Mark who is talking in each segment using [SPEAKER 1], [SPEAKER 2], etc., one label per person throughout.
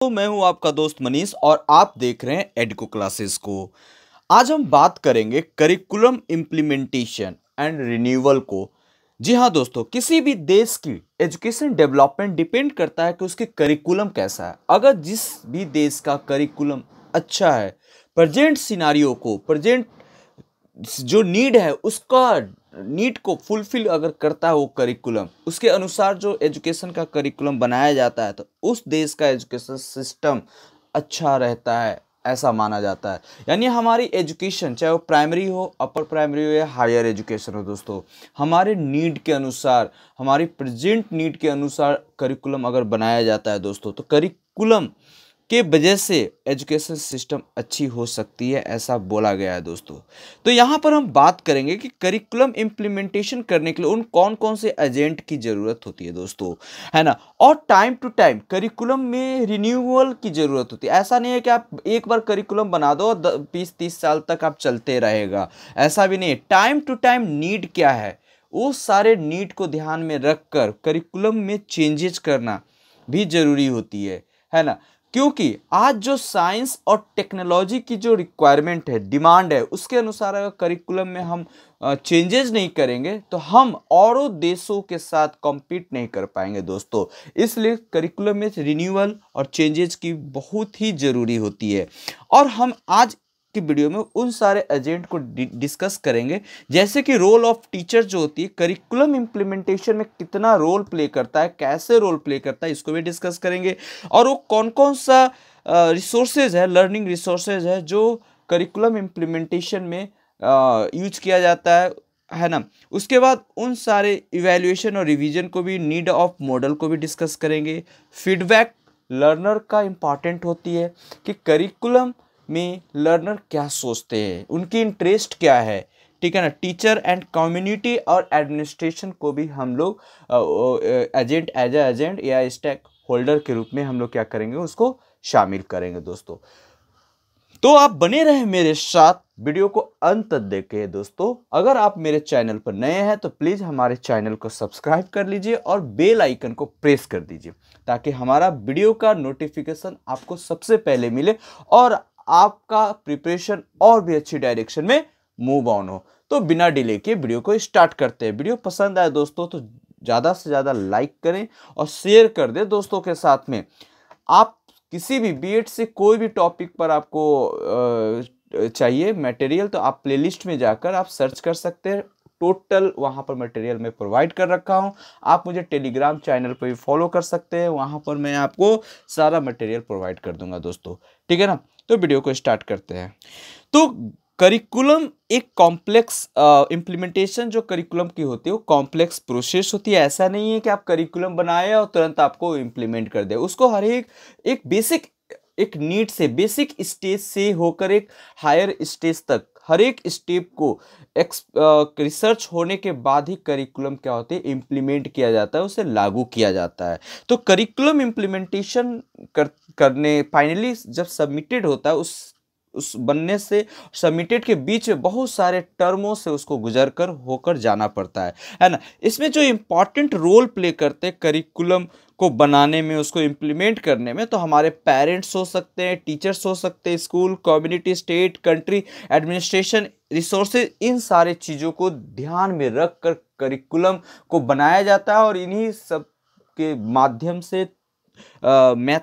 [SPEAKER 1] तो मैं हूं आपका दोस्त मनीष और आप देख रहे हैं एडको क्लासेस को आज हम बात करेंगे करिकुलम इम्प्लीमेंटेशन एंड रिन्यूअल को जी हाँ दोस्तों किसी भी देश की एजुकेशन डेवलपमेंट डिपेंड करता है कि उसके करिकुलम कैसा है अगर जिस भी देश का करिकुलम अच्छा है प्रजेंट सिनारियों को प्रजेंट जो नीड है उसका नीट को फुलफिल अगर करता है वो करिकुलम उसके अनुसार जो एजुकेशन का करिकुलम बनाया जाता है तो उस देश का एजुकेशन सिस्टम अच्छा रहता है ऐसा माना जाता है यानी हमारी एजुकेशन चाहे वो प्राइमरी हो अपर प्राइमरी हो या हायर एजुकेशन हो दोस्तों हमारे नीड के अनुसार हमारी प्रेजेंट नीड के अनुसार करिकुलम अगर बनाया जाता है दोस्तों तो करिकुलम के वजह से एजुकेशन सिस्टम अच्छी हो सकती है ऐसा बोला गया है दोस्तों तो यहाँ पर हम बात करेंगे कि करिकुलम इम्प्लीमेंटेशन करने के लिए उन कौन कौन से एजेंट की ज़रूरत होती है दोस्तों है ना और टाइम टू टाइम करिकुलम में रिन्यूअल की ज़रूरत होती है ऐसा नहीं है कि आप एक बार करिकुलम बना दो और बीस तीस साल तक आप चलते रहेगा ऐसा भी नहीं है टाइम टू टाइम नीड क्या है वो सारे नीड को ध्यान में रखकर करिकुलम में चेंजेज करना भी ज़रूरी होती है है ना क्योंकि आज जो साइंस और टेक्नोलॉजी की जो रिक्वायरमेंट है डिमांड है उसके अनुसार अगर करिकुलम में हम चेंजेस नहीं करेंगे तो हम औरों देशों के साथ कॉम्पीट नहीं कर पाएंगे दोस्तों इसलिए करिकुलम में रिन्यूअल और चेंजेस की बहुत ही ज़रूरी होती है और हम आज की वीडियो में उन सारे एजेंट को डिस्कस करेंगे जैसे कि रोल ऑफ टीचर जो होती है करिकुलम इम्प्लीमेंटेशन में कितना रोल प्ले करता है कैसे रोल प्ले करता है इसको भी डिस्कस करेंगे और वो कौन कौन सा रिसोर्सेज है लर्निंग रिसोर्सेज है जो करिकुलम इम्प्लीमेंटेशन में यूज किया जाता है है ना उसके बाद उन सारे इवेल्युएशन और रिवीजन को भी नीड ऑफ मॉडल को भी डिस्कस करेंगे फीडबैक लर्नर का इम्पॉर्टेंट होती है कि करिकुलम में लर्नर क्या सोचते हैं उनकी इंटरेस्ट क्या है ठीक है ना टीचर एंड कम्युनिटी और एडमिनिस्ट्रेशन को भी हम लोग एजेंट एज ए एजेंट या स्टैक होल्डर के रूप में हम लोग क्या करेंगे उसको शामिल करेंगे दोस्तों तो आप बने रहे मेरे साथ वीडियो को अंत तक देखे दोस्तों अगर आप मेरे चैनल पर नए हैं तो प्लीज़ हमारे चैनल को सब्सक्राइब कर लीजिए और बेल आइकन को प्रेस कर दीजिए ताकि हमारा वीडियो का नोटिफिकेशन आपको सबसे पहले मिले और आपका प्रिपरेशन और भी अच्छी डायरेक्शन में मूव ऑन हो तो बिना डिले के वीडियो को स्टार्ट करते हैं वीडियो पसंद आए दोस्तों तो ज़्यादा से ज़्यादा लाइक करें और शेयर कर दें दोस्तों के साथ में आप किसी भी बी से कोई भी टॉपिक पर आपको चाहिए मटेरियल तो आप प्लेलिस्ट में जाकर आप सर्च कर सकते हैं टोटल वहाँ पर मटेरियल मैं प्रोवाइड कर रखा हूँ आप मुझे टेलीग्राम चैनल पर भी फॉलो कर सकते हैं वहाँ पर मैं आपको सारा मटेरियल प्रोवाइड कर दूंगा दोस्तों ठीक है ना तो वीडियो को स्टार्ट करते हैं तो करिकुलम एक कॉम्प्लेक्स इम्प्लीमेंटेशन uh, जो करिकुलम की होती है वो कॉम्प्लेक्स प्रोसेस होती है ऐसा नहीं है कि आप करिकुलम बनाए और तुरंत आपको इम्प्लीमेंट कर दे उसको हर एक एक बेसिक एक नीड से बेसिक स्टेज से होकर एक हायर स्टेज तक हर एक स्टेप को एक्स रिसर्च होने के बाद ही करिकुलम क्या होते हैं इम्प्लीमेंट किया जाता है उसे लागू किया जाता है तो करिकुलम इम्प्लीमेंटेशन कर, करने फाइनली जब सबमिटेड होता है उस उस बनने से सबमिटेड के बीच में बहुत सारे टर्मों से उसको गुजर कर होकर जाना पड़ता है है ना इसमें जो इम्पॉर्टेंट रोल प्ले करते हैं करिकुलम को बनाने में उसको इम्प्लीमेंट करने में तो हमारे पेरेंट्स हो सकते हैं टीचर्स हो सकते हैं school community state country administration resources इन सारे चीज़ों को ध्यान में रख कर करिकुलम को बनाया जाता है और इन्हीं सब के माध्यम से मैथ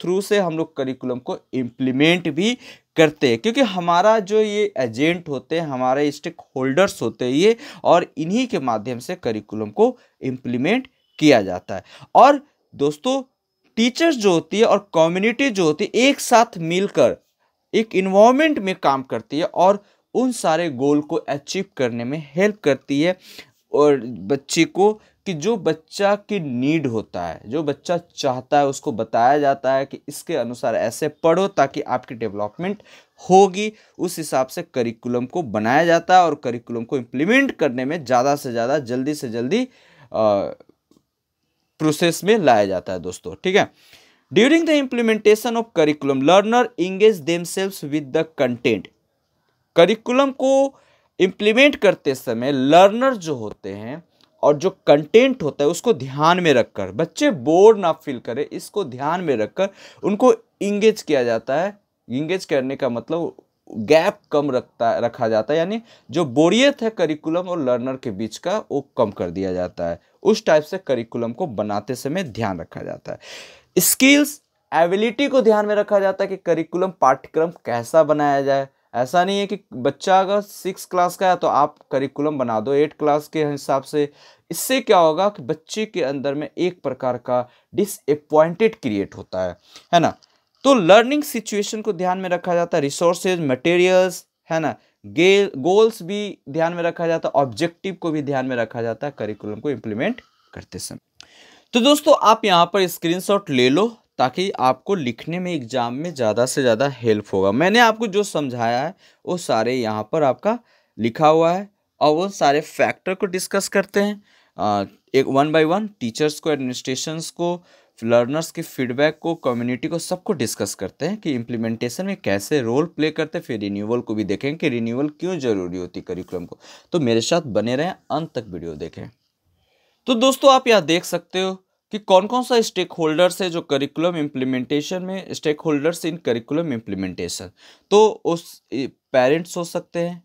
[SPEAKER 1] थ्रू से हम लोग करिकुलम को इम्प्लीमेंट भी करते हैं क्योंकि हमारा जो ये एजेंट होते हैं हमारे स्टेक होल्डर्स होते हैं ये और इन्हीं के माध्यम से करिकुलम को इम्प्लीमेंट किया जाता है और दोस्तों टीचर्स जो होती है और कम्युनिटी जो होती है एक साथ मिलकर एक इन्वामेंट में काम करती है और उन सारे गोल को अचीव करने में हेल्प करती है और बच्चे को कि जो बच्चा की नीड होता है जो बच्चा चाहता है उसको बताया जाता है कि इसके अनुसार ऐसे पढ़ो ताकि आपकी डेवलपमेंट होगी उस हिसाब से करिकुलम को बनाया जाता है और करिकुलम को इम्प्लीमेंट करने में ज़्यादा से ज़्यादा जल्दी से जल्दी प्रोसेस में लाया जाता है दोस्तों ठीक है during the implementation of curriculum learner engage them with the content curriculum को इम्प्लीमेंट करते समय लर्नर जो होते हैं और जो कंटेंट होता है उसको ध्यान में रखकर बच्चे बोर ना फील करें इसको ध्यान में रखकर उनको इंगेज किया जाता है इंगेज करने का मतलब गैप कम रखता रखा जाता है यानी जो बोरियत है करिकुलम और लर्नर के बीच का वो कम कर दिया जाता है उस टाइप से करिकुलम को बनाते समय ध्यान रखा जाता है स्किल्स एबिलिटी को ध्यान में रखा जाता है कि करिकुलम पाठ्यक्रम कैसा बनाया जाए ऐसा नहीं है कि बच्चा अगर सिक्स क्लास का है तो आप करिकुलम बना दो एट क्लास के हिसाब से इससे क्या होगा कि बच्चे के अंदर में एक प्रकार का डिसअपॉइंटेड क्रिएट होता है है ना तो लर्निंग सिचुएशन को ध्यान में रखा जाता है रिसोर्सेज मटेरियल्स है ना गे गोल्स भी ध्यान में रखा जाता है ऑब्जेक्टिव को भी ध्यान में रखा जाता है करिकुलम को इम्प्लीमेंट करते समय तो दोस्तों आप यहाँ पर स्क्रीनशॉट ले लो ताकि आपको लिखने में एग्ज़ाम में ज़्यादा से ज़्यादा हेल्प होगा मैंने आपको जो समझाया है वो सारे यहाँ पर आपका लिखा हुआ है और वो सारे फैक्टर को डिस्कस करते हैं आ, एक वन बाय वन टीचर्स को एडमिनिस्ट्रेशंस को लर्नर्स के फीडबैक को कम्युनिटी को सबको डिस्कस करते हैं कि इम्प्लीमेंटेशन में कैसे रोल प्ले करते हैं फिर रिन्यूअल को भी देखें कि रिन्यूअल क्यों ज़रूरी होती करिकुलम को तो मेरे साथ बने रहें अंत तक वीडियो देखें तो दोस्तों आप यहाँ देख सकते हो कि कौन कौन सा स्टेक होल्डर्स है जो करिकुलम इम्प्लीमेंटेशन में stakeholders in curriculum implementation तो उस पेरेंट्स हो सकते हैं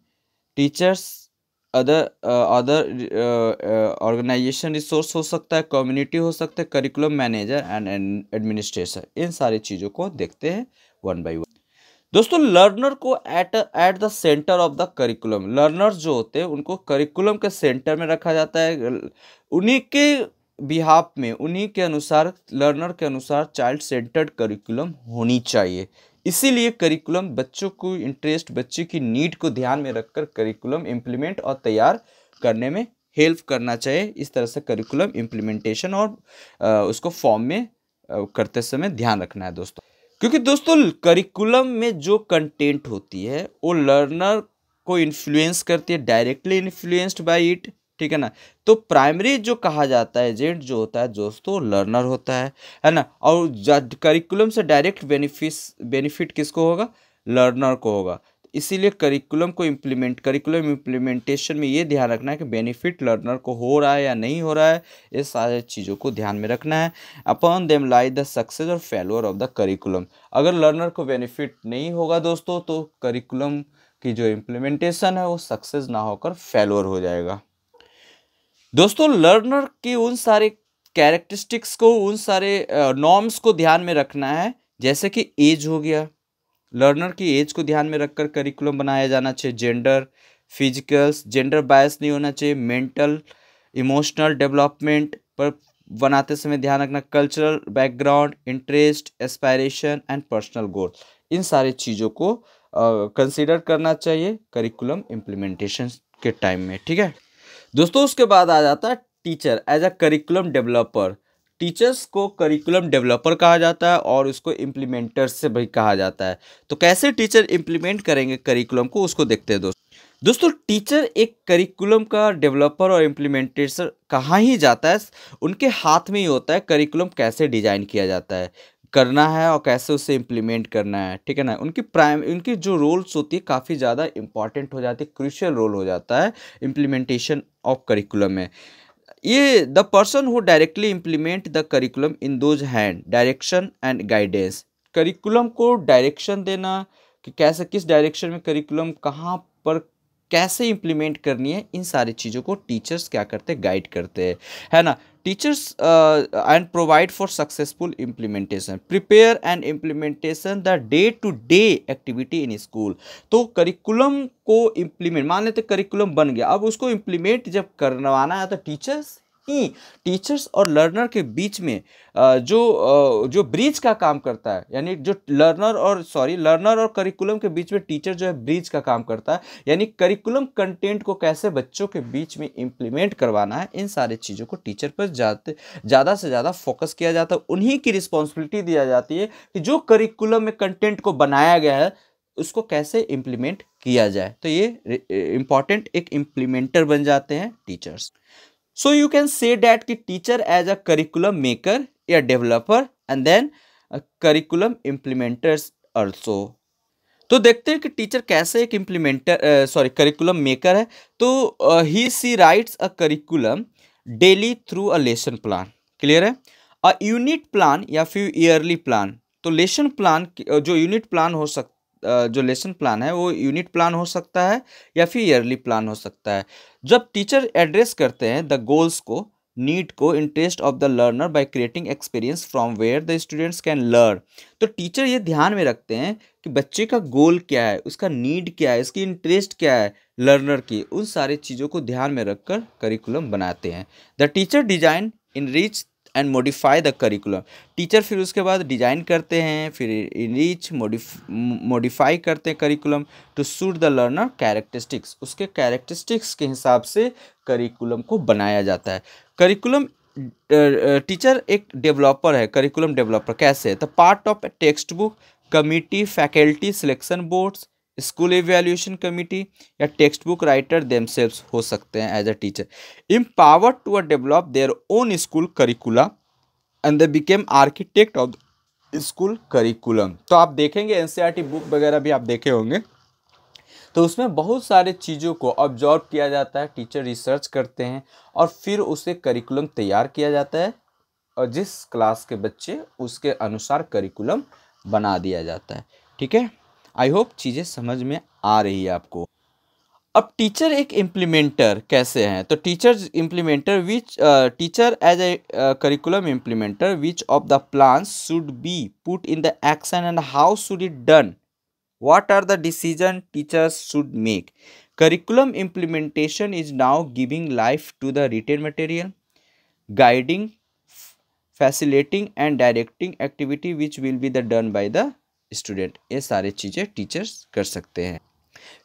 [SPEAKER 1] teachers other other organization resource हो सकता है कम्युनिटी हो सकता है करिकुलम मैनेजर एंड एडमिनिस्ट्रेशन इन सारी चीज़ों को देखते हैं वन बाई वन दोस्तों लर्नर को at at the center of the curriculum learner जो होते हैं उनको करिकुलम के सेंटर में रखा जाता है उन्हीं के बिहाफ में उन्हीं के अनुसार लर्नर के अनुसार चाइल्ड सेंटर्ड करिकुलम होनी चाहिए इसीलिए करिकुलम बच्चों को इंटरेस्ट बच्चे की नीड को ध्यान में रखकर करिकुलम इम्प्लीमेंट और तैयार करने में हेल्प करना चाहिए इस तरह से करिकुलम इम्प्लीमेंटेशन और उसको फॉर्म में करते समय ध्यान रखना है दोस्तों क्योंकि दोस्तों करिकुलम में जो कंटेंट होती है वो लर्नर को इन्फ्लुएंस करती है डायरेक्टली इन्फ्लुएंस्ड बाय इट ठीक है ना तो प्राइमरी जो कहा जाता है एजेंट जो होता है दोस्तों लर्नर होता है है ना और करिकुलम से डायरेक्ट बेनिफिस बेनिफिट किसको होगा लर्नर को होगा इसीलिए करिकुलम को इम्प्लीमेंट करिकुलम इम्प्लीमेंटेशन में ये ध्यान रखना है कि बेनिफिट लर्नर को हो रहा है या नहीं हो रहा है ये सारे चीज़ों को ध्यान में रखना है upon them lie the success और फेलोअर ऑफ द करिकुलम अगर लर्नर को बेनिफिट नहीं होगा दोस्तों तो करिकुलम की जो इम्प्लीमेंटेशन है वो सक्सेस ना होकर फेलोअर हो जाएगा दोस्तों लर्नर के उन सारे कैरेक्टरिस्टिक्स को उन सारे नॉर्म्स को ध्यान में रखना है जैसे कि एज हो गया लर्नर की एज को ध्यान में रखकर करिकुलम बनाया जाना चाहिए जेंडर फिजिकल्स जेंडर बायस नहीं होना चाहिए मेंटल इमोशनल डेवलपमेंट पर बनाते समय ध्यान रखना cultural background interest aspiration and personal goal इन सारे चीज़ों को कंसिडर uh, करना चाहिए करिकुलम इम्प्लीमेंटेशन के टाइम में ठीक है दोस्तों उसके बाद आ जाता है teacher as a curriculum developer teachers को करिकुलम डेवलपर कहा जाता है और उसको इम्प्लीमेंटर्स से भी कहा जाता है तो कैसे टीचर इम्प्लीमेंट करेंगे करिकुलम को उसको देखते हैं दोस्तों दोस्तों टीचर एक करिकुलम का डेवलपर और इम्प्लीमेंटेशन कहाँ ही जाता है उनके हाथ में ही होता है करिकुलम कैसे डिजाइन किया जाता है करना है और कैसे उसे इम्प्लीमेंट करना है ठीक है ना उनकी प्राइम उनकी जो रोल्स होती है काफ़ी ज़्यादा इम्पॉर्टेंट हो जाती है क्रिशियल रोल हो जाता है इम्प्लीमेंटेशन ऑफ करिकुलम में ये the person who directly implement the curriculum in those hand direction and guidance curriculum को डायरेक्शन देना कि कैसे किस डायरेक्शन में करिकुलम कहाँ पर कैसे इम्प्लीमेंट करनी है इन सारी चीज़ों को टीचर्स क्या करते हैं गाइड करते हैं है ना teachers and provide for successful implementation prepare and implementation the day to day activity in school तो करिकुलम को इम्प्लीमेंट मान लेते करिकुलम बन गया अब उसको इम्प्लीमेंट जब करवाना है तो टीचर्स ही टीचर्स और लर्नर के बीच में जो जो ब्रिज का काम करता है यानी जो लर्नर और सॉरी लर्नर और करिकुलम के बीच में टीचर जो है ब्रिज का काम करता है यानी करिकुलम कंटेंट को कैसे बच्चों के बीच में इम्प्लीमेंट करवाना है इन सारे चीज़ों को टीचर पर जाते ज़्यादा से ज़्यादा फोकस किया जाता है उन्हीं की रिस्पॉन्सिबिलिटी दिया जाती है कि जो करिकुलम में कंटेंट को बनाया गया है उसको कैसे इम्प्लीमेंट किया जाए तो ये इम्पॉर्टेंट एक इम्प्लीमेंटर बन जाते हैं teachers so you can say that कि teacher as a curriculum maker या developer and then curriculum implementers also तो देखते हैं कि टीचर कैसे एक इम्प्लीमेंटर सॉरी करिकुलम मेकर है तो he she writes a curriculum daily through a lesson plan clear है अ यूनिट प्लान या फिर ईयरली प्लान तो लेसन प्लान जो यूनिट प्लान हो सकता जो लेसन प्लान है वो यूनिट प्लान हो सकता है या फिर ईयरली प्लान हो सकता है जब टीचर एड्रेस करते हैं द गोल्स को नीड को interest of the learner by creating experience from where the students can learn तो टीचर ये ध्यान में रखते हैं कि बच्चे का गोल क्या है उसका नीड क्या है इसकी इंटरेस्ट क्या है लर्नर की उन सारी चीज़ों को ध्यान में रखकर करिकुलम बनाते हैं the teacher design enrich and modify the curriculum teacher फिर उसके बाद डिजाइन करते हैं फिर रीच मॉडिफाई करते हैं curriculum to suit the learner characteristics उसके कैरेक्टरिस्टिक्स के हिसाब से करिकुलम को बनाया जाता है करिकुलम टीचर एक डेवलपर है करिकुलम डेवलपर कैसे है the part of textbook committee faculty selection boards school evaluation committee या टेक्स्ट बुक राइटर देमसेल्व्स हो सकते हैं as a teacher empower to a develop their own school curriculum and they became architect of school curriculum तो आप देखेंगे N book e वगैरह भी आप देखे होंगे तो उसमें बहुत सारे चीज़ों को ऑब्जॉर्व किया जाता है टीचर रिसर्च करते हैं और फिर उसे करिकुलम तैयार किया जाता है और जिस क्लास के बच्चे उसके अनुसार करिकुलम बना दिया जाता है ठीक है आई होप चीज़ें समझ में आ रही है आपको अब टीचर एक इम्प्लीमेंटर कैसे हैं तो teacher implementer which teacher as a curriculum implementer which of the plan should be put in the action and how should it done what are the decision teacher should make curriculum implementation is now giving life to the written material guiding facilitating and directing activity which will be the done by the student ये सारे चीज़ें teachers कर सकते हैं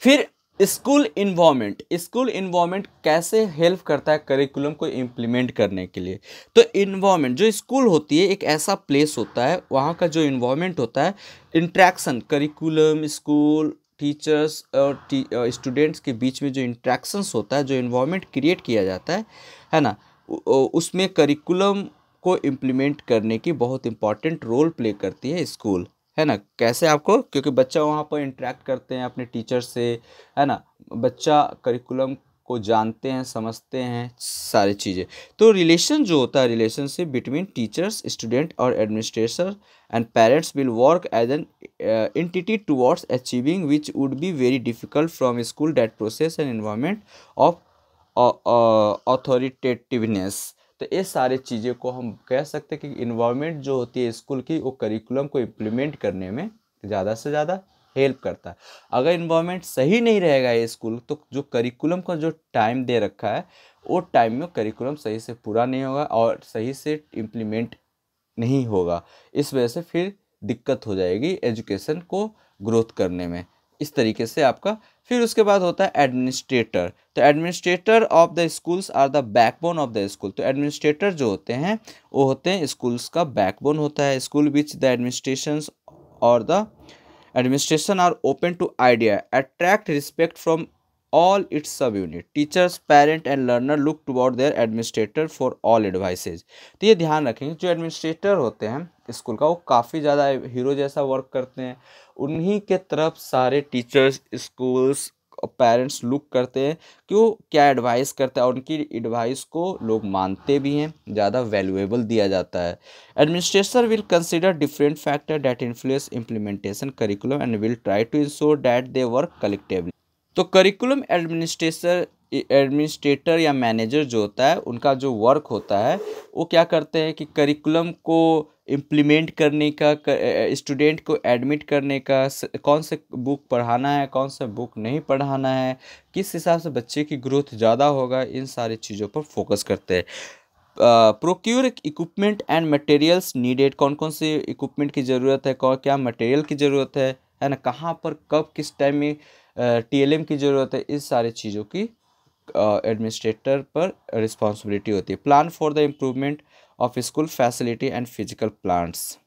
[SPEAKER 1] फिर school environment school environment कैसे help करता है करिकुलम को इम्प्लीमेंट करने के लिए तो इन्वामेंट जो स्कूल होती है एक ऐसा प्लेस होता है वहाँ का जो इन्वामेंट होता है इंट्रैक्शन करिकुलम स्कूल टीचर्स और स्टूडेंट्स के बीच में जो इंट्रैक्शंस होता है जो इन्वामेंट क्रिएट किया जाता है है ना उसमें करिकुलम को इम्प्लीमेंट करने की बहुत इंपॉर्टेंट रोल प्ले करती है स्कूल है ना कैसे आपको क्योंकि बच्चा वहाँ पर इंटरेक्ट करते हैं अपने टीचर से है ना बच्चा करिकुलम को जानते हैं समझते हैं सारी चीज़ें तो रिलेशन जो होता है रिलेशनशिप बिटवीन टीचर्स स्टूडेंट और administrator and parents will work as an entity towards achieving which would be very difficult from school that process and environment of authoritativeness तो ये सारे चीज़ें को हम कह सकते हैं कि इन्वायमेंट जो होती है स्कूल की वो करिकुलम को इम्प्लीमेंट करने में ज़्यादा से ज़्यादा हेल्प करता है अगर इन्वायमेंट सही नहीं रहेगा ये स्कूल तो जो करिकुलम का जो टाइम दे रखा है वो टाइम में करिकुलम सही से पूरा नहीं होगा और सही से इम्प्लीमेंट नहीं होगा इस वजह से फिर दिक्कत हो जाएगी एजुकेशन को ग्रोथ करने में इस तरीके से आपका फिर उसके बाद होता है एडमिनिस्ट्रेटर तो administrator of the schools are the backbone of the school तो एडमिनिस्ट्रेटर जो होते हैं वो होते हैं स्कूल्स का बैकबोन होता है स्कूल विच द एडमिनिस्ट्रेशन और the administration are open to idea attract respect from all its subunit teachers parent and learner look toward their administrator for all advices तो ये ध्यान रखेंगे जो एडमिनिस्ट्रेटर होते हैं स्कूल का वो काफ़ी ज़्यादा हीरो जैसा वर्क करते हैं उन्हीं के तरफ सारे टीचर्स स्कूल्स पेरेंट्स लुक करते हैं कि वो क्या एडवाइस करते हैं और उनकी एडवाइस को लोग मानते भी हैं ज़्यादा वैल्यूएबल दिया जाता है administration will consider different factor that influence implementation curriculum and will try to ensure that they work collectively तो करिकुलम एडमिनिस्ट्रेटर एडमिनिस्ट्रेटर या मैनेजर जो होता है उनका जो वर्क होता है वो क्या करते हैं कि करिकुलम को इम्प्लीमेंट करने का स्टूडेंट को एडमिट करने का कौन से बुक पढ़ाना है कौन सा बुक नहीं पढ़ाना है किस हिसाब से बच्चे की ग्रोथ ज़्यादा होगा इन सारी चीज़ों पर फोकस करते हैं procure equipment and materials needed कौन कौन से इक्विपमेंट की ज़रूरत है कौन क्या मटेरियल की ज़रूरत है है ना कहाँ पर कब किस टाइम में टीएलएम की ज़रूरत है इस सारी चीज़ों की एडमिनिस्ट्रेटर पर रिस्पॉन्सिबिलिटी होती है plan for the improvement of school facility and physical plans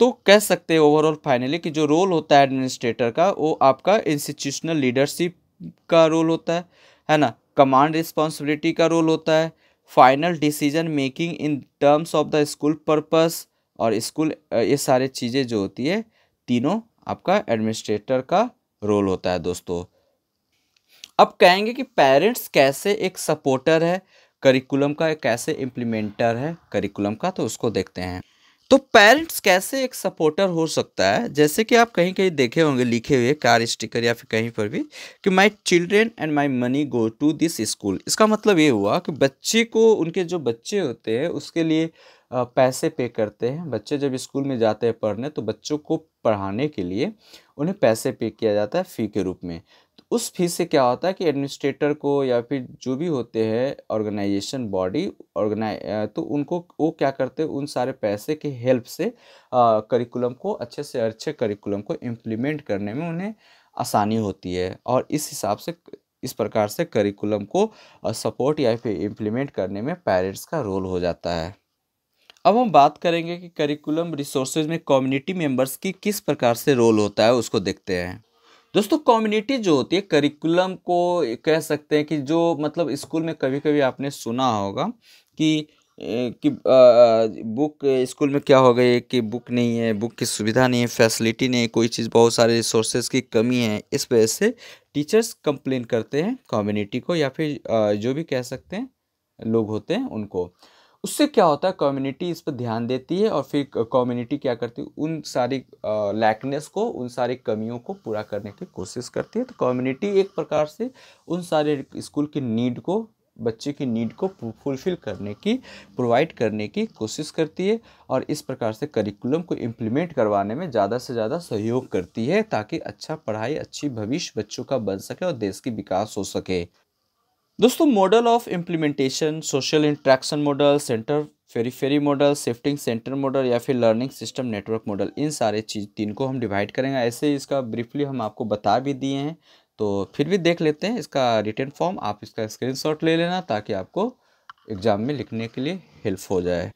[SPEAKER 1] तो कह सकते हैं ओवरऑल फाइनली कि जो रोल होता है एडमिनिस्ट्रेटर का वो आपका इंस्टीट्यूशनल लीडरशिप का रोल होता है है ना कमांड रिस्पॉन्सिबिलिटी का रोल होता है final decision making in terms of the school purpose और स्कूल ये सारे चीज़ें जो होती है तीनों आपका एडमिनिस्ट्रेटर का रोल होता है दोस्तों अब कहेंगे कि पेरेंट्स कैसे एक सपोर्टर है करिकुलम का कैसे इम्प्लीमेंटर है करिकुलम का तो उसको देखते हैं तो पेरेंट्स कैसे एक सपोर्टर हो सकता है जैसे कि आप कहीं कहीं देखे होंगे लिखे हुए कार स्टिकर या फिर कहीं पर भी कि my children and my money go to this school इसका मतलब ये हुआ कि बच्चे को उनके जो बच्चे होते हैं उसके लिए पैसे पे करते हैं बच्चे जब स्कूल में जाते हैं पढ़ने तो बच्चों को पढ़ाने के लिए उन्हें पैसे पे किया जाता है फ़ी के रूप में उस फीस से क्या होता है कि एडमिनिस्ट्रेटर को या फिर जो भी होते हैं ऑर्गेनाइजेशन बॉडी ऑर्गेनाइ तो उनको वो क्या करते हैं उन सारे पैसे के हेल्प से करिकुलम को अच्छे से अच्छे करिकुलम को इम्प्लीमेंट करने में उन्हें आसानी होती है और इस हिसाब से इस प्रकार से करिकुलम को सपोर्ट या फिर इम्प्लीमेंट करने में पेरेंट्स का रोल हो जाता है अब हम बात करेंगे कि करिकुलम रिसोर्सेज में कम्युनिटी मेंबर्स की किस प्रकार से रोल होता है उसको देखते हैं दोस्तों कम्युनिटी जो होती है करिकुलम को कह सकते हैं कि जो मतलब स्कूल में कभी कभी आपने सुना होगा कि कि बुक स्कूल में क्या हो गई कि बुक नहीं है बुक की सुविधा नहीं है फैसिलिटी नहीं है कोई चीज़ बहुत सारे रिसोर्सेज की कमी है इस वजह से टीचर्स कंप्लेन करते हैं कम्युनिटी को या फिर जो भी कह सकते हैं लोग होते हैं उनको उससे क्या होता है कम्युनिटी इस पर ध्यान देती है और फिर कम्युनिटी क्या करती है उन सारी लैकनेस को उन सारी कमियों को पूरा करने की कोशिश करती है तो कम्युनिटी एक प्रकार से उन सारे स्कूल की नीड को बच्चे की नीड को फुलफिल करने की प्रोवाइड करने की कोशिश करती है और इस प्रकार से करिकुलम को इम्प्लीमेंट करवाने में ज़्यादा से ज़्यादा सहयोग करती है ताकि अच्छा पढ़ाई अच्छी भविष्य बच्चों का बन सके और देश की विकास हो सके दोस्तों model of implementation social interaction model center periphery model shifting center model या फिर लर्निंग सिस्टम नेटवर्क मॉडल इन सारे चीज़ तीन को हम डिवाइड करेंगे ऐसे इसका ब्रीफली हम आपको बता भी दिए हैं तो फिर भी देख लेते हैं इसका रिटर्न फॉर्म आप इसका स्क्रीनशॉट ले लेना ताकि आपको एग्ज़ाम में लिखने के लिए हेल्प हो जाए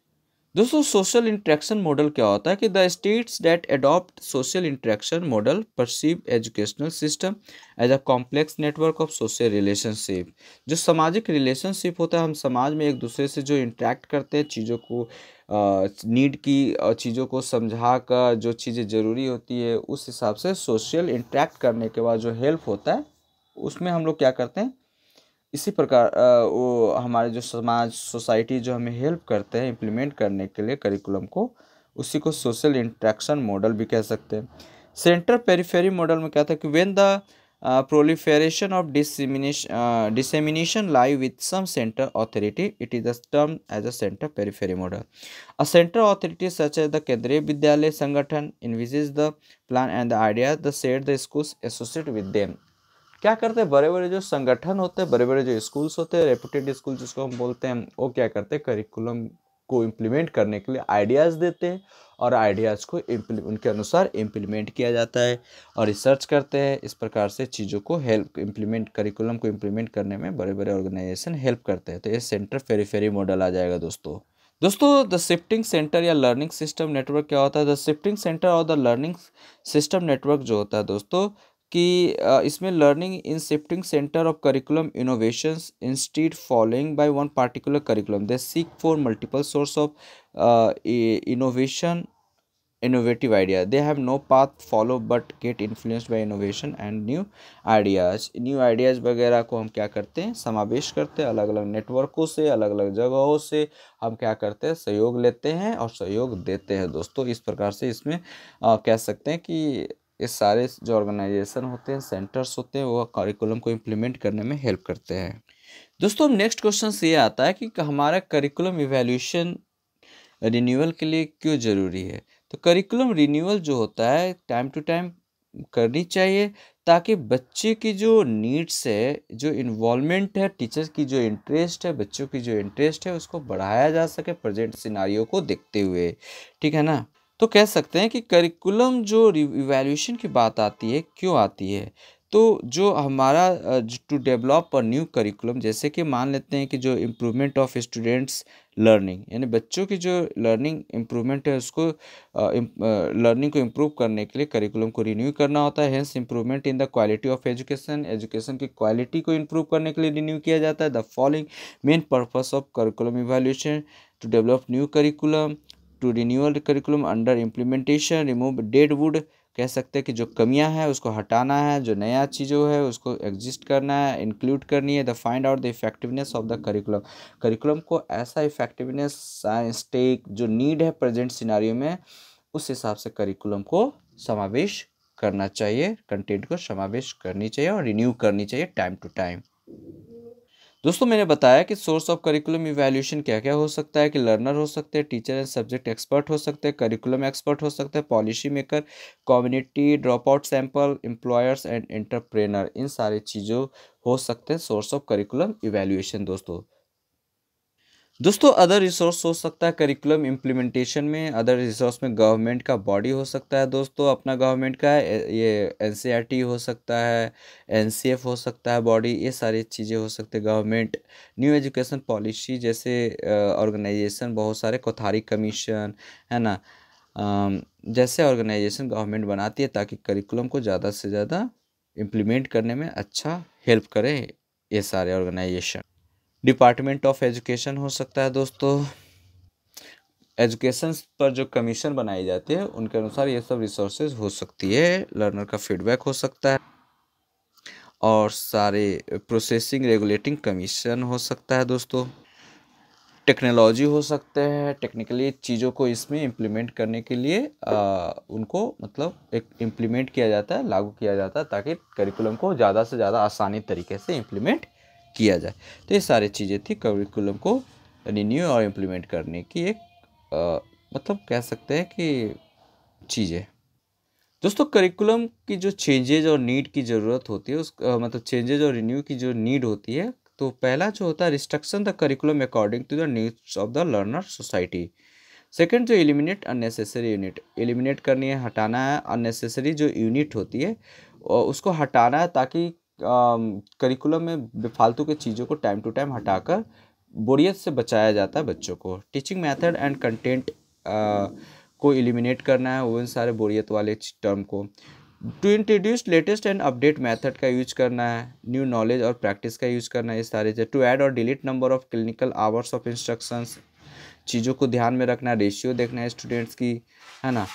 [SPEAKER 1] दोस्तों सोशल इंट्रैक्शन मॉडल क्या होता है कि the states that adopt social interaction model perceive educational system as a complex network of social relationship जो सामाजिक रिलेशनशिप होता है हम समाज में एक दूसरे से जो इंट्रैक्ट करते हैं चीज़ों को नीड की चीज़ों को समझा कर जो चीज़ें ज़रूरी होती है उस हिसाब से सोशल इंट्रैक्ट करने के बाद जो हेल्प होता है उसमें हम लोग क्या करते हैं इसी प्रकार वो हमारे जो समाज सोसाइटी जो हमें हेल्प करते हैं इम्प्लीमेंट करने के लिए करिकुलम को उसी को सोशल इंट्रैक्शन मॉडल भी कह सकते हैं सेंटर पेरीफेरी मॉडल में क्या था कि when the proliferation of dissemination dissemination live with some center authority it is the term as a center periphery model a center authority such as the Kendriya Vidyalaya Sangathan in is the plan and the idea the set the school associate with them क्या करते हैं बड़े बड़े जो संगठन होते हैं बड़े बड़े जो स्कूल्स होते हैं रेपुटेड स्कूल जिसको हम बोलते हैं वो क्या करते हैं करिकुलम को इम्प्लीमेंट करने के लिए आइडियाज़ देते हैं और आइडियाज़ को उनके अनुसार इम्प्लीमेंट किया जाता है और रिसर्च करते हैं इस प्रकार से चीज़ों को हेल्प इम्प्लीमेंट करिकुलम को इम्प्लीमेंट करने में बड़े बड़े ऑर्गेनाइजेशन हेल्प करते हैं तो ये सेंटर फेरी फेरी मॉडल आ जाएगा दोस्तों दोस्तों द शिफ्टिंग सेंटर या लर्निंग सिस्टम नेटवर्क क्या होता है द शिफ्टिंग सेंटर और द लर्निंग सिस्टम नेटवर्क जो होता है दोस्तों कि इसमें learning in shifting center of curriculum in instead following by one particular curriculum they seek for multiple source of innovation innovative idea they have no path follow but get influenced by innovation and new ideas new ideas वगैरह को हम क्या करते हैं समावेश करते हैं अलग अलग नेटवर्कों से अलग अलग जगहों से हम क्या करते हैं सहयोग लेते हैं और सहयोग देते हैं दोस्तों इस प्रकार से इसमें आ, कह सकते हैं कि ये सारे जो ऑर्गेनाइजेशन होते हैं सेंटर्स होते हैं वो करिकुलम को इम्प्लीमेंट करने में हेल्प करते हैं दोस्तों अब नेक्स्ट क्वेश्चन ये आता है कि हमारा करिकुलम इवेल्यूशन रिन्यूअल के लिए क्यों ज़रूरी है तो करिकुलम रिन्यूअल जो होता है टाइम टू टाइम करनी चाहिए ताकि बच्चे की जो नीड्स है जो इन्वॉलमेंट है टीचर्स की जो इंटरेस्ट है बच्चों की जो इंटरेस्ट है उसको बढ़ाया जा सके प्रेजेंट सिनारियों को देखते हुए ठीक है ना तो कह सकते हैं कि करिकुलम जो इवेल्यूशन की बात आती है क्यों आती है तो जो हमारा to develop a new curriculum जैसे कि मान लेते हैं कि जो इम्प्रूवमेंट ऑफ स्टूडेंट्स लर्निंग यानी बच्चों की जो लर्निंग इम्प्रूवमेंट है उसको लर्निंग को इम्प्रूव करने के लिए करिकुलम को रिन्यू करना होता है hence improvement in the quality of education education की क्वालिटी को इम्प्रूव करने के लिए रिन्यू किया जाता है the following main purpose of curriculum evaluation to develop new curriculum to renewal curriculum under implementation remove dead wood कह सकते हैं कि जो कमियां हैं उसको हटाना है जो नया चीज़ है उसको एग्जिस्ट करना है इंक्लूड करनी है the find out the effectiveness of the curriculum curriculum को ऐसा इफेक्टिवनेस साइंस टेक जो नीड है प्रेजेंट सिनारियों में उस हिसाब से करिकुलम को समावेश करना चाहिए कंटेंट को समावेश करनी चाहिए और रिन्यू करनी चाहिए टाइम टू टाइम दोस्तों मैंने बताया कि सोर्स ऑफ करिकुलम इवेल्यूशन क्या क्या हो सकता है कि लर्नर हो सकते हैं टीचर एंड सब्जेक्ट एक्सपर्ट हो सकते हैं करिकुलम एक्सपर्ट हो सकते हैं policy maker community drop out sample employers and entrepreneur इन सारी चीज़ों हो सकते हैं सोर्स ऑफ करिकुलम इवेल्यूएशन दोस्तों दोस्तों अदर रिसोर्स हो सकता है करिकुलम इम्प्लीमेंटेशन में अदर रिसोर्स में गवर्नमेंट का बॉडी हो सकता है दोस्तों अपना गवर्नमेंट का ये एन e हो सकता है एन हो सकता है बॉडी ये सारी चीज़ें हो सकती है गवर्नमेंट न्यू एजुकेशन पॉलिसी जैसे ऑर्गेनाइजेशन बहुत सारे कोथारी कमीशन है ना जैसे ऑर्गेनाइजेशन गवर्नमेंट बनाती है ताकि करिकुलम को ज़्यादा से ज़्यादा इम्प्लीमेंट करने में अच्छा हेल्प करें ये सारे ऑर्गेनाइजेशन डिपार्टमेंट ऑफ एजुकेशन हो सकता है दोस्तों एजुकेशन पर जो कमीशन बनाई जाती है उनके अनुसार ये सब रिसोर्सेज हो सकती है लर्नर का फीडबैक हो सकता है और सारे प्रोसेसिंग रेगुलेटिंग कमीशन हो सकता है दोस्तों टेक्नोलॉजी हो सकते हैं टेक्निकली चीज़ों को इसमें इम्प्लीमेंट करने के लिए आ, उनको मतलब एक इम्प्लीमेंट किया जाता है लागू किया जाता है ताकि करिकुलम को ज़्यादा से ज़्यादा आसानी तरीके से इम्प्लीमेंट किया जाए तो ये सारी चीज़ें थी करिकुलम को रिन्यू और इम्प्लीमेंट करने की एक आ, मतलब कह सकते हैं कि चीज़ें दोस्तों करिकुलम की जो चेंजेज और नीड की ज़रूरत होती है उस आ, मतलब चेंजेज और रिन्यू की जो नीड होती है तो पहला जो होता है restriction the curriculum according to the needs of the learner society second जो एलिमिनेट अननेसेसरी यूनिट एलिमिनेट करनी है हटाना है अननेसेसरी जो यूनिट होती है उसको हटाना है ताकि करिकुलम में बेफालतू के चीज़ों को टाइम टू टाइम हटाकर बोरियत से बचाया जाता है बच्चों को टीचिंग मेथड एंड कंटेंट को एलिमिनेट करना है वो इन सारे बोरियत वाले टर्म को to introduce latest and update method का यूज करना है न्यू नॉलेज और प्रैक्टिस का यूज करना है ये सारे चीज़ टू ऐड और delete number of clinical hours of instructions चीज़ों को ध्यान में रखना है रेशियो देखना है स्टूडेंट्स की है ना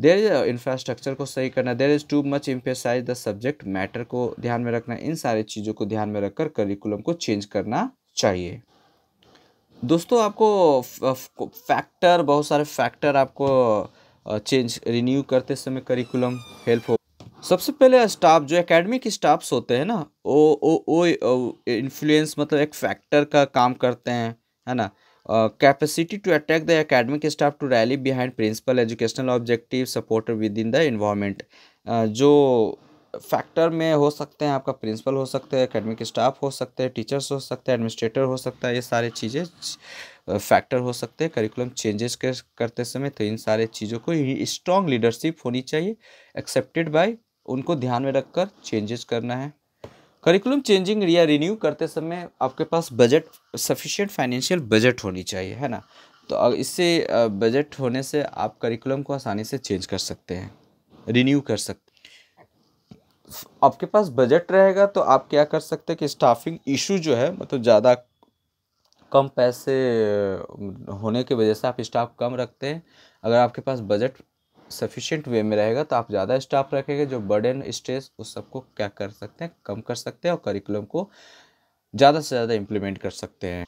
[SPEAKER 1] देर इज इंफ्रास्ट्रक्चर को सही करना there is too much emphasise the subject matter को ध्यान में रखना इन सारी चीज़ों को ध्यान में रखकर करिकुलम को चेंज करना चाहिए दोस्तों आपको फैक्टर बहुत सारे फैक्टर आपको चेंज रिन्यू करते समय करिकुलम हेल्प हो सबसे पहले स्टाफ जो एकेडमिक स्टाफ्स होते हैं ना वो वो इन्फ्लुएंस मतलब एक फैक्टर का काम करते हैं है ना capacity to attack the academic staff to rally behind principal educational objective support with in the environment जो फैक्टर में हो सकते हैं आपका प्रिंसिपल हो सकता है एकेडमिक स्टाफ हो सकते हैं टीचर्स हो सकते हैं एडमिनिस्ट्रेटर हो सकता है ये सारे चीज़ें फैक्टर uh, हो सकते हैं करिकुलम चेंजेस करते समय तो इन सारे चीज़ों को स्ट्रॉन्ग लीडरशिप होनी चाहिए एक्सेप्टेड बाय उनको ध्यान में रखकर चेंजेस करना है करिकुलम चेंजिंग या रिन्यू करते समय आपके पास बजट सफिशिएंट फाइनेंशियल बजट होनी चाहिए है ना तो इससे बजट होने से आप करिकुलम को आसानी से चेंज कर सकते हैं रिन्यू कर सकते आपके पास बजट रहेगा तो आप क्या कर सकते हैं कि स्टाफिंग इशू जो है मतलब ज़्यादा कम पैसे होने की वजह से आप स्टाफ कम रखते हैं अगर आपके पास बजट सफिशेंट वे में रहेगा तो आप ज़्यादा स्टाफ रखेंगे जो बर्डन स्ट्रेस उस सबको क्या कर सकते हैं कम कर सकते हैं और करिकुलम को ज़्यादा से ज़्यादा इम्प्लीमेंट कर सकते हैं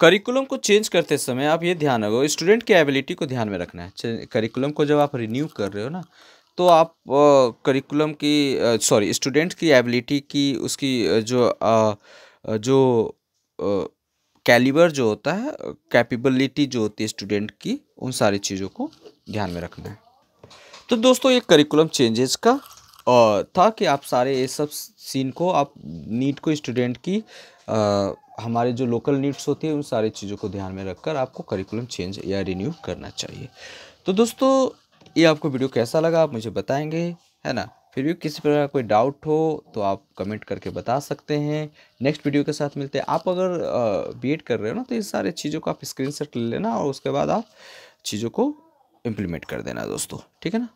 [SPEAKER 1] करिकुलम को चेंज करते समय आप ये ध्यान रखो स्टूडेंट की एबिलिटी को ध्यान में रखना है करिकुलम को जब आप रिन्यू कर रहे हो ना तो आप करिकुलम की सॉरी स्टूडेंट की एबिलिटी की उसकी जो जो कैलिबर जो होता है कैपेबिलिटी जो होती है स्टूडेंट की उन सारी चीज़ों को ध्यान में रखना है तो दोस्तों ये करिकुलम चेंजेस का और था कि आप सारे ये सब सीन को आप नीट को स्टूडेंट की आ, हमारे जो लोकल नीड्स होती है उन सारी चीज़ों को ध्यान में रखकर आपको करिकुलम चेंज या रिन्यू करना चाहिए तो दोस्तों ये आपको वीडियो कैसा लगा आप मुझे बताएंगे है ना फिर भी किसी प्रकार का कोई डाउट हो तो आप कमेंट करके बता सकते हैं नेक्स्ट वीडियो के साथ मिलते हैं आप अगर बी कर रहे हो ना तो इन सारे चीज़ों को आप स्क्रीन ले लेना और उसके बाद आप चीज़ों को इम्प्लीमेंट कर देना दोस्तों ठीक है ना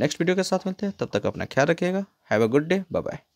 [SPEAKER 1] नेक्स्ट वीडियो के साथ मिलते हैं तब तक अपना ख्याल रखिएगा have a good day bye bye